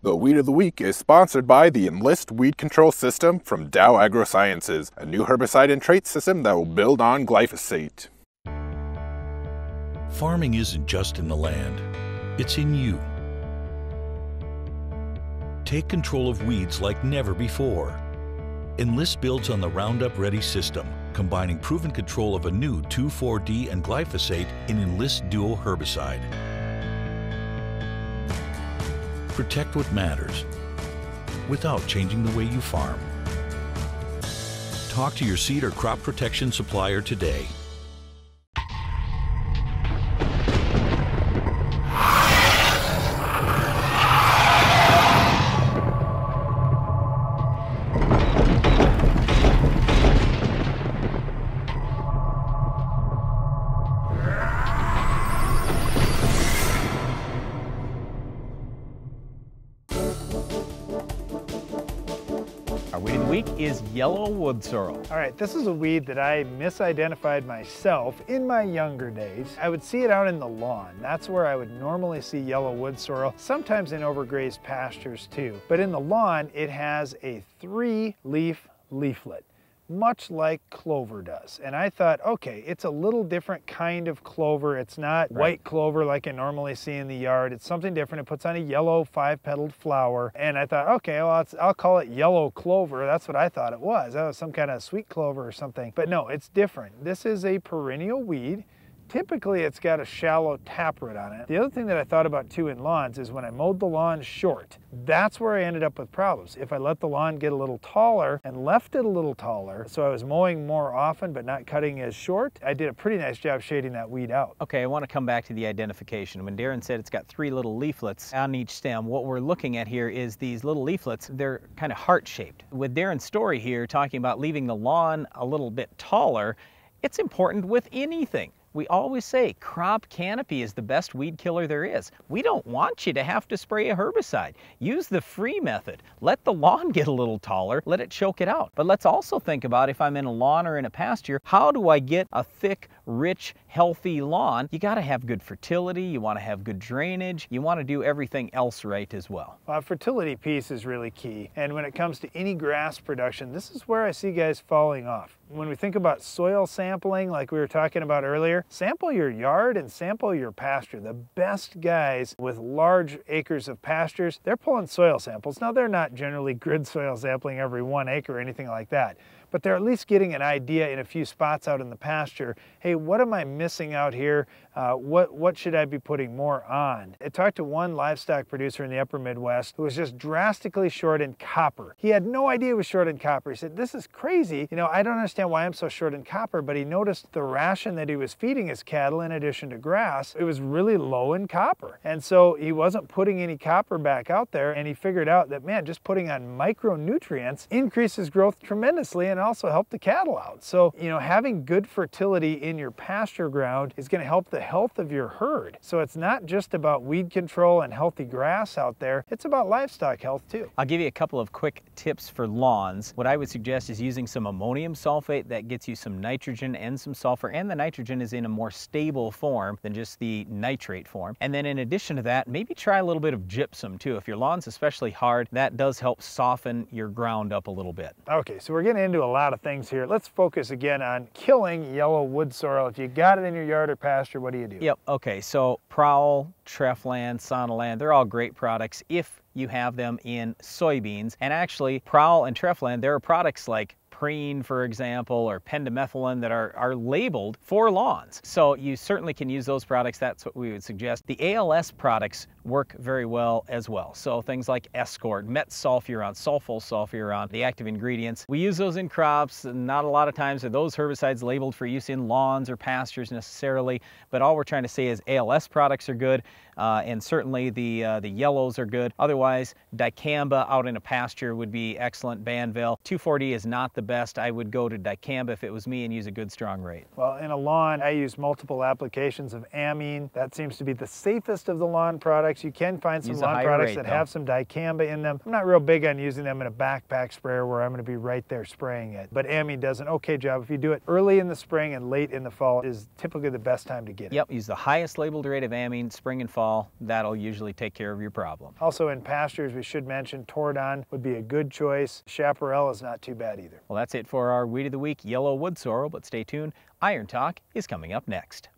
The Weed of the Week is sponsored by the Enlist Weed Control System from Dow AgroSciences, a new herbicide and trait system that will build on glyphosate. Farming isn't just in the land, it's in you. Take control of weeds like never before. Enlist builds on the Roundup Ready system, combining proven control of a new 2,4-D and glyphosate in Enlist Dual Herbicide. Protect what matters without changing the way you farm. Talk to your seed or crop protection supplier today Our weed of the week is yellow wood sorrel. All right, this is a weed that I misidentified myself in my younger days. I would see it out in the lawn. That's where I would normally see yellow wood sorrel, sometimes in overgrazed pastures too. But in the lawn, it has a three leaf leaflet much like clover does. And I thought, okay, it's a little different kind of clover. It's not right. white clover like I normally see in the yard. It's something different. It puts on a yellow five-petaled flower. And I thought, okay, well, I'll call it yellow clover. That's what I thought it was. That was some kind of sweet clover or something. But no, it's different. This is a perennial weed. Typically, it's got a shallow taproot on it. The other thing that I thought about too in lawns is when I mowed the lawn short, that's where I ended up with problems. If I let the lawn get a little taller and left it a little taller, so I was mowing more often but not cutting as short, I did a pretty nice job shading that weed out. Okay, I want to come back to the identification. When Darren said it's got three little leaflets on each stem, what we're looking at here is these little leaflets, they're kind of heart-shaped. With Darren's story here talking about leaving the lawn a little bit taller, it's important with anything. We always say crop canopy is the best weed killer there is. We don't want you to have to spray a herbicide. Use the free method. Let the lawn get a little taller, let it choke it out. But let's also think about if I'm in a lawn or in a pasture, how do I get a thick rich, healthy lawn, you gotta have good fertility, you wanna have good drainage, you wanna do everything else right as well. well uh, fertility piece is really key. And when it comes to any grass production, this is where I see guys falling off. When we think about soil sampling, like we were talking about earlier, sample your yard and sample your pasture. The best guys with large acres of pastures, they're pulling soil samples. Now, they're not generally grid soil sampling every one acre or anything like that, but they're at least getting an idea in a few spots out in the pasture. Hey, what am I missing out here? Uh, what, what should I be putting more on? I talked to one livestock producer in the upper Midwest who was just drastically short in copper. He had no idea he was short in copper. He said, this is crazy. You know, I don't understand why I'm so short in copper, but he noticed the ration that he was feeding his cattle in addition to grass, it was really low in copper. And so he wasn't putting any copper back out there and he figured out that, man, just putting on micronutrients increases growth tremendously and can also help the cattle out. So, you know, having good fertility in your pasture ground is going to help the health of your herd. So it's not just about weed control and healthy grass out there, it's about livestock health too. I'll give you a couple of quick tips for lawns. What I would suggest is using some ammonium sulfate that gets you some nitrogen and some sulfur, and the nitrogen is in a more stable form than just the nitrate form. And then in addition to that, maybe try a little bit of gypsum too. If your lawn's especially hard, that does help soften your ground up a little bit. Okay, so we're getting into a lot of things here. Let's focus again on killing yellow wood sorrel. If you got it in your yard or pasture, what do you do? Yep, okay, so Prowl, Trefland, Sonaland, they're all great products if you have them in soybeans. And actually, Prowl and Trephlan, there are products like neoprene, for example, or pendimethalin that are, are labeled for lawns. So you certainly can use those products. That's what we would suggest. The ALS products work very well as well. So things like Escort, Metsulfuron, Sulfosulfuron, the active ingredients. We use those in crops. Not a lot of times are those herbicides labeled for use in lawns or pastures necessarily, but all we're trying to say is ALS products are good, uh, and certainly the, uh, the yellows are good. Otherwise, dicamba out in a pasture would be excellent. Banville. 240 is not the best, I would go to dicamba if it was me and use a good strong rate. Well, in a lawn, I use multiple applications of amine. That seems to be the safest of the lawn products. You can find some use lawn products rate, that though. have some dicamba in them. I'm not real big on using them in a backpack sprayer where I'm going to be right there spraying it, but amine does an okay job. If you do it early in the spring and late in the fall is typically the best time to get it. Yep, use the highest labeled rate of amine spring and fall. That'll usually take care of your problem. Also in pastures, we should mention Tordon would be a good choice. Chaparral is not too bad either. Well, that's it for our Weed of the Week yellow wood sorrel, but stay tuned. Iron Talk is coming up next.